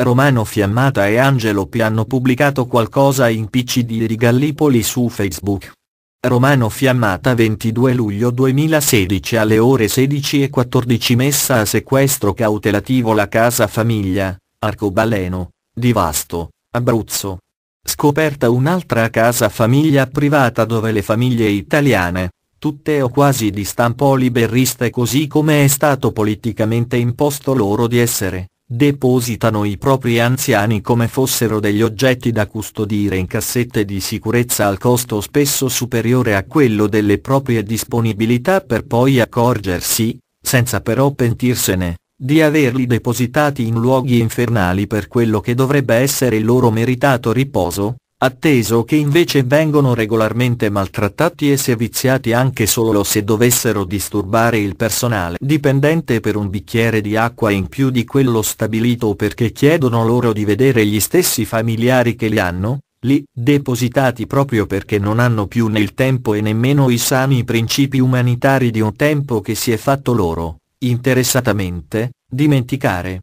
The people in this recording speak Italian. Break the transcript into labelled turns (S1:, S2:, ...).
S1: Romano Fiammata e Angelo P hanno pubblicato qualcosa in PCD di Rigallipoli su Facebook. Romano Fiammata 22 luglio 2016 alle ore 16 e 14 messa a sequestro cautelativo la casa famiglia, Arcobaleno, di Vasto, Abruzzo. Scoperta un'altra casa famiglia privata dove le famiglie italiane, tutte o quasi di stampo liberista così come è stato politicamente imposto loro di essere, depositano i propri anziani come fossero degli oggetti da custodire in cassette di sicurezza al costo spesso superiore a quello delle proprie disponibilità per poi accorgersi, senza però pentirsene, di averli depositati in luoghi infernali per quello che dovrebbe essere il loro meritato riposo, atteso che invece vengono regolarmente maltrattati e serviziati anche solo se dovessero disturbare il personale dipendente per un bicchiere di acqua in più di quello stabilito perché chiedono loro di vedere gli stessi familiari che li hanno, lì, depositati proprio perché non hanno più né il tempo e nemmeno i sani principi umanitari di un tempo che si è fatto loro, interessatamente, dimenticare.